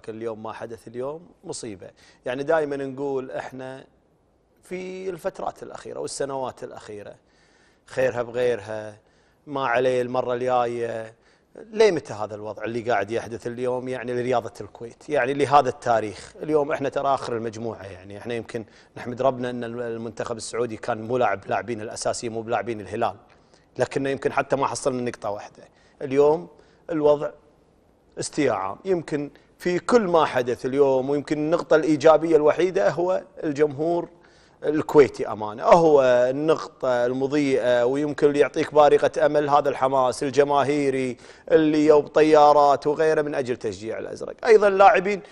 لكن اليوم ما حدث اليوم مصيبة يعني دائما نقول احنا في الفترات الأخيرة والسنوات الأخيرة خيرها بغيرها ما عليه المرة الجاية ليه متى هذا الوضع اللي قاعد يحدث اليوم يعني لرياضة الكويت يعني لهذا التاريخ اليوم احنا ترى آخر المجموعة يعني احنا يمكن نحمد ربنا أن المنتخب السعودي كان مو لاعب لاعبين الأساسي مو بلاعبين الهلال لكنه يمكن حتى ما حصلنا نقطة واحدة اليوم الوضع استيعاب يمكن في كل ما حدث اليوم ويمكن النقطة الإيجابية الوحيدة هو الجمهور الكويتي أمانة هو النقطة المضيئة ويمكن اللي يعطيك بارقة أمل هذا الحماس الجماهيري اللي يوم طيارات وغيره من أجل تشجيع الأزرق أيضا اللاعبين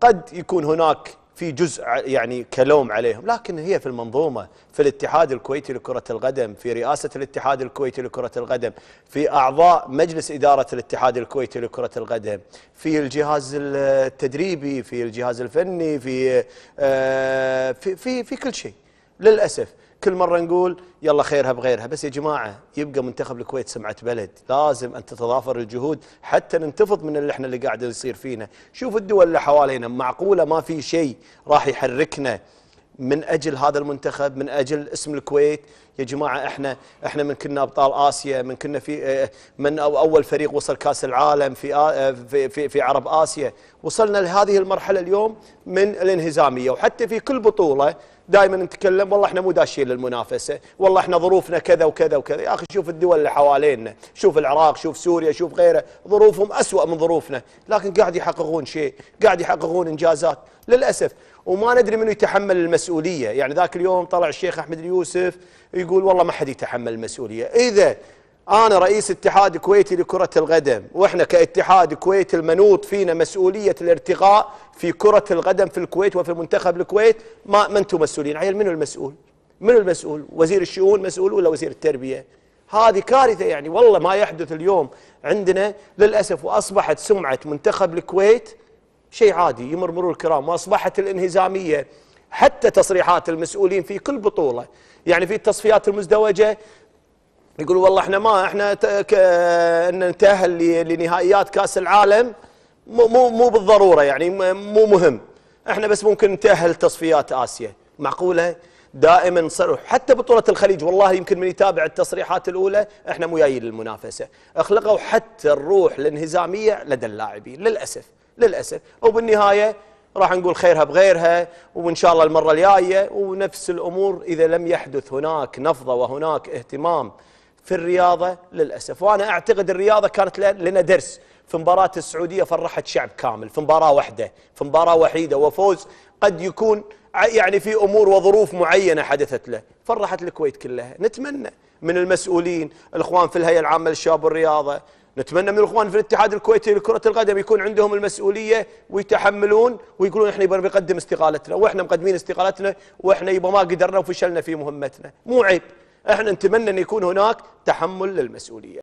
قد يكون هناك في جزء يعني كلوم عليهم لكن هي في المنظومة في الاتحاد الكويتي لكرة القدم في رئاسة الاتحاد الكويتي لكرة القدم في أعضاء مجلس إدارة الاتحاد الكويتي لكرة القدم في الجهاز التدريبي في الجهاز الفني في آه، في في, في كل شيء للأسف كل مرة نقول يلا خيرها بغيرها بس يا جماعة يبقى منتخب الكويت سمعة بلد لازم أن تتضافر الجهود حتى ننتفض من اللي احنا اللي قاعد يصير فينا شوف الدول اللي حوالينا معقولة ما في شيء راح يحركنا من أجل هذا المنتخب من أجل اسم الكويت يا جماعه احنا احنا من كنا ابطال اسيا من كنا في آه، من أو اول فريق وصل كاس العالم في آه، في في, في عرب اسيا وصلنا لهذه المرحله اليوم من الانهزاميه وحتى في كل بطوله دائما نتكلم والله احنا مو داشين للمنافسه، والله احنا ظروفنا كذا وكذا وكذا، يا اخي شوف الدول اللي حوالينا، شوف العراق، شوف سوريا، شوف غيره، ظروفهم أسوأ من ظروفنا، لكن قاعد يحققون شيء، قاعد يحققون انجازات، للاسف، وما ندري منو يتحمل المسؤوليه، يعني ذاك اليوم طلع الشيخ احمد اليوسف يقول يقول والله ما حد يتحمل المسؤولية إذا أنا رئيس اتحاد كويتي لكرة القدم وإحنا كاتحاد كويتي المنوط فينا مسؤولية الارتقاء في كرة القدم في الكويت وفي منتخب الكويت ما, ما أنتم مسؤولين عيل منو المسؤول منو المسؤول وزير الشؤون مسؤول ولا وزير التربية هذه كارثة يعني والله ما يحدث اليوم عندنا للأسف وأصبحت سمعة منتخب الكويت شيء عادي يمر مرور الكرام وأصبحت الانهزامية حتى تصريحات المسؤولين في كل بطوله يعني في التصفيات المزدوجه يقولوا والله احنا ما احنا نتاهل لنهائيات كاس العالم مو مو بالضروره يعني مو مهم احنا بس ممكن نتاهل تصفيات اسيا معقوله دائما صرح حتى بطوله الخليج والله يمكن من يتابع التصريحات الاولى احنا مو جايين للمنافسه اخلقوا حتى الروح الانهزاميه لدى اللاعبين للاسف للاسف وبالنهايه راح نقول خيرها بغيرها وإن شاء الله المرة الجاية ونفس الأمور إذا لم يحدث هناك نفضة وهناك اهتمام في الرياضة للأسف وأنا أعتقد الرياضة كانت لنا درس في مباراة السعودية فرحت شعب كامل في مباراة واحدة في مباراة وحيدة وفوز قد يكون يعني في أمور وظروف معينة حدثت له فرحت الكويت كلها نتمنى من المسؤولين الإخوان في الهيئة العامة للشباب والرياضة نتمنى من الاخوان في الاتحاد الكويتي لكره القدم يكون عندهم المسؤوليه ويتحملون ويقولون احنا يبغى نقدم استقالتنا واحنا مقدمين استقالتنا واحنا يبغى ما قدرنا وفشلنا في مهمتنا مو عيب احنا نتمنى ان يكون هناك تحمل للمسؤوليه